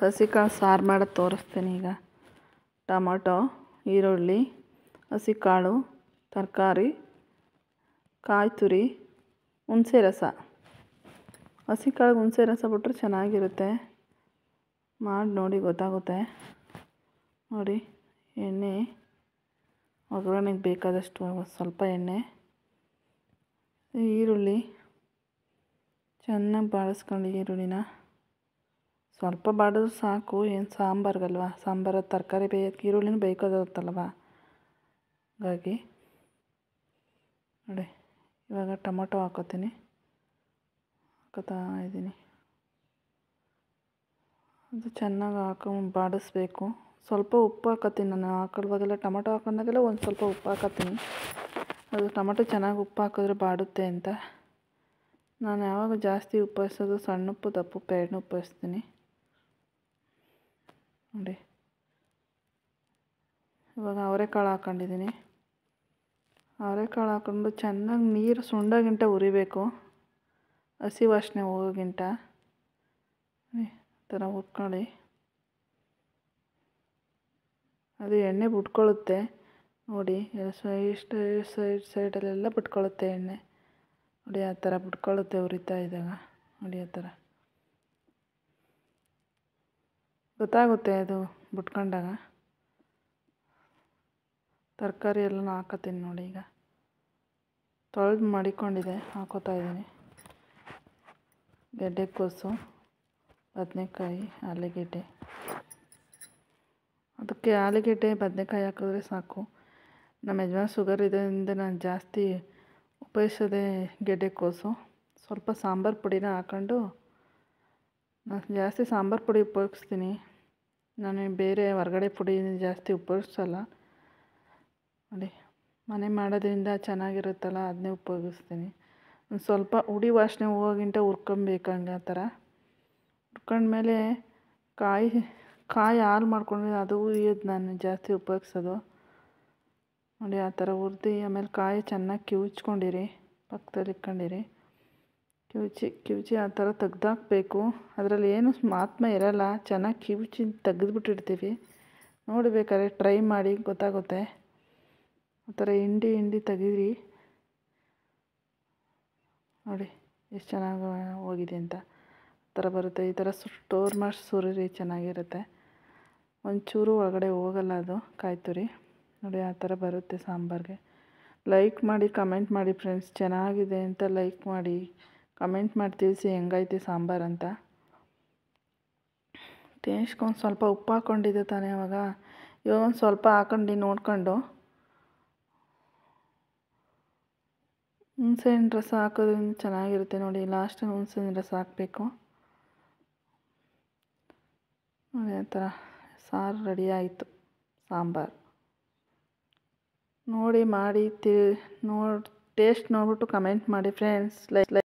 ಹಸಿ ಕಾಳು ಸಾರು ಮಾಡೋದು ತೋರಿಸ್ತೇನೆ ಈಗ ಟೊಮೊಟೊ ಈರುಳ್ಳಿ ಹಸಿಕಾಳು ತರಕಾರಿ ಕಾಯಿ ತುರಿ ಹುಣಸೆ ರಸ ಹಸಿಕಾಳಿಗೆ ಹುಣಸೆ ರಸ ಬಿಟ್ಟರೆ ಚೆನ್ನಾಗಿರುತ್ತೆ ಮಾಡಿ ನೋಡಿ ಗೊತ್ತಾಗುತ್ತೆ ನೋಡಿ ಎಣ್ಣೆ ಒಗ್ಗರಣೆಗೆ ಬೇಕಾದಷ್ಟು ಸ್ವಲ್ಪ ಎಣ್ಣೆ ಈರುಳ್ಳಿ ಚೆನ್ನಾಗಿ ಬಳಸ್ಕೊಂಡು ಈರುಳ್ಳಿನ ಸ್ವಲ್ಪ ಬಾಡಿದ್ರೆ ಸಾಕು ಏನು ಸಾಂಬಾರ್ಗಲ್ವ ಸಾಂಬಾರ ತರಕಾರಿ ಬೇಯೋಕ್ಕೆ ಈರುಳ್ಳಿನೂ ಬೇಕಾದತ್ತಲ್ವ ಹಾಗಾಗಿ ನೋಡಿ ಇವಾಗ ಟೊಮೊಟೊ ಹಾಕೋತೀನಿ ಹಾಕೋತಾ ಇದ್ದೀನಿ ಅದು ಚೆನ್ನಾಗಿ ಹಾಕೊಂಡು ಬಾಡಿಸ್ಬೇಕು ಸ್ವಲ್ಪ ಉಪ್ಪು ಹಾಕೋತೀನಿ ನಾನು ಹಾಕೊಳ್ಳುವಾಗೆಲ್ಲ ಟೊಮೊಟೊ ಹಾಕೊಂಡಾಗೆಲ್ಲ ಒಂದು ಸ್ವಲ್ಪ ಉಪ್ಪು ಹಾಕೋತೀನಿ ಅದು ಟೊಮೊಟೊ ಚೆನ್ನಾಗಿ ಉಪ್ಪು ಹಾಕಿದ್ರೆ ಬಾಡುತ್ತೆ ಅಂತ ನಾನು ಯಾವಾಗ ಜಾಸ್ತಿ ಉಪ್ಪು ಸಣ್ಣ ಉಪ್ಪು ದಪ್ಪು ಉಪ್ಪು ಎರಡನ್ನೂ ನೋಡಿ ಇವಾಗ ಅವರೆಕಾಳು ಹಾಕೊಂಡಿದ್ದೀನಿ ಅವರೆಕಾಳು ಹಾಕೊಂಡು ಚೆನ್ನಾಗಿ ನೀರು ಸುಂಡಗಿಂಟ ಉರಿಬೇಕು ಹಸಿ ವಾಸನೆ ಹೋಗಿಂಟ ಈ ಥರ ಉರ್ಕೊಳ್ಳಿ ಅದು ಎಣ್ಣೆ ಬಿಟ್ಕೊಳ್ಳುತ್ತೆ ನೋಡಿ ಎಲ್ಲ ಸೈಡ್ ಸೈಡ್ ಸೈಡಲ್ಲೆಲ್ಲ ಬಿಟ್ಕೊಳ್ಳುತ್ತೆ ಎಣ್ಣೆ ನೋಡಿ ಆ ಥರ ಬಿಟ್ಕೊಳ್ಳುತ್ತೆ ಉರಿತಾ ಇದ್ದಾಗ ನೋಡಿ ಆ ಥರ ಗೊತ್ತಾಗುತ್ತೆ ಅದು ಬಿಟ್ಕೊಂಡಾಗ ತರಕಾರಿ ಎಲ್ಲನೂ ಹಾಕತ್ತೀನಿ ನೋಡಿ ಈಗ ತೊಳೆದು ಮಾಡಿಕೊಂಡಿದೆ ಹಾಕೋತಾ ಇದ್ದೀನಿ ಕೋಸು ಬದನೆಕಾಯಿ ಆಲೂಗೆಡ್ಡೆ ಅದಕ್ಕೆ ಆಲೂಗೆಡ್ಡೆ ಬದನೆಕಾಯಿ ಹಾಕಿದ್ರೆ ಸಾಕು ನಮ್ಮ ಯಜಮಾನ್ ಶುಗರ್ ಇದರಿಂದ ನಾನು ಜಾಸ್ತಿ ಉಪಯೋಗಿಸೋದೆ ಕೋಸು ಸ್ವಲ್ಪ ಸಾಂಬಾರು ಪುಡಿನ ಹಾಕೊಂಡು ನಾನು ಜಾಸ್ತಿ ಸಾಂಬಾರು ಪುಡಿ ಉಪಯೋಗಿಸ್ತೀನಿ ನಾನು ಬೇರೆ ಹೊರಗಡೆ ಪುಡಿ ಜಾಸ್ತಿ ಉಪಯೋಗಿಸಲ್ಲ ನೋಡಿ ಮನೆ ಮಾಡೋದ್ರಿಂದ ಚೆನ್ನಾಗಿರುತ್ತಲ್ಲ ಅದನ್ನೇ ಉಪಯೋಗಿಸ್ತೀನಿ ಒಂದು ಸ್ವಲ್ಪ ಉಡಿ ವಾಸನೆ ಹೋಗಿಂತ ಹುರ್ಕೊಬೇಕಂಗೆ ಆ ಥರ ಹುರ್ಕೊಂಡ್ಮೇಲೆ ಕಾಯಿ ಕಾಯಿ ಹಾಲು ಮಾಡ್ಕೊಂಡು ಅದು ಉಯ್ಯೋದು ನಾನು ಜಾಸ್ತಿ ಉಪಯೋಗಿಸೋದು ನೋಡಿ ಆ ಥರ ಹುರಿದು ಆಮೇಲೆ ಕಾಯಿ ಚೆನ್ನಾಗಿ ಕಿವುಚ್ಕೊಂಡಿರಿ ಪಕ್ಕದಲ್ಲಿ ಇಟ್ಕೊಂಡಿರಿ ಕಿವುಚಿ ಕಿವುಚಿ ಆ ಥರ ತೆಗ್ದಾಕ್ಬೇಕು ಅದರಲ್ಲಿ ಏನು ಮಹಾತ್ಮ ಇರಲ್ಲ ಚೆನ್ನಾಗಿ ಕಿವುಚಿ ತೆಗೆದ್ಬಿಟ್ಟಿರ್ತೀವಿ ನೋಡಬೇಕಾದ್ರೆ ಟ್ರೈ ಮಾಡಿ ಗೊತ್ತಾಗುತ್ತೆ ಆ ಥರ ಹಿಂಡಿ ಹಿಂಡಿ ತೆಗೀರಿ ನೋಡಿ ಎಷ್ಟು ಚೆನ್ನಾಗಿ ಹೋಗಿದೆ ಅಂತ ಆ ಥರ ಬರುತ್ತೆ ಈ ಥರ ಸ್ಟೋರ್ ಮಾಡಿ ಸುರಿರಿ ಚೆನ್ನಾಗಿರುತ್ತೆ ಒಂಚೂರು ಒಳಗಡೆ ಹೋಗಲ್ಲ ಅದು ಕಾಯ್ತುರಿ ನೋಡಿ ಆ ಥರ ಬರುತ್ತೆ ಸಾಂಬಾರಿಗೆ ಲೈಕ್ ಮಾಡಿ ಕಮೆಂಟ್ ಮಾಡಿ ಫ್ರೆಂಡ್ಸ್ ಚೆನ್ನಾಗಿದೆ ಅಂತ ಲೈಕ್ ಮಾಡಿ ಕಮೆಂಟ್ ಮಾಡಿ ತಿಳಿಸಿ ಹೆಂಗೈತೆ ಸಾಂಬಾರು ಅಂತ ಟೇಸ್ಟ್ಗೆ ಒಂದು ಸ್ವಲ್ಪ ಉಪ್ಪು ಹಾಕ್ಕೊಂಡಿದ್ದೆ ತಾನೇ ಅವಾಗ ಇವಾಗ ಒಂದು ಸ್ವಲ್ಪ ಹಾಕೊಂಡು ನೋಡ್ಕೊಂಡು ಹುಣಸೆಹಣ್ಣು ರಸ ಹಾಕೋದ್ರಿಂದ ಚೆನ್ನಾಗಿರುತ್ತೆ ನೋಡಿ ಲಾಸ್ಟ್ ಹುಣಸೆಹಣ್ಣು ರಸ ಹಾಕಬೇಕು ನೋಡಿ ಆ ಥರ ಸಾರು ರೆಡಿ ಆಯಿತು ಸಾಂಬಾರು ನೋಡಿ ಮಾಡಿ ತಿ ನೋಡಿ ಟೇಸ್ಟ್ ನೋಡಿಬಿಟ್ಟು ಕಮೆಂಟ್ ಮಾಡಿ ಫ್ರೆಂಡ್ಸ್ ಲೈಕ್ ಲೈಕ್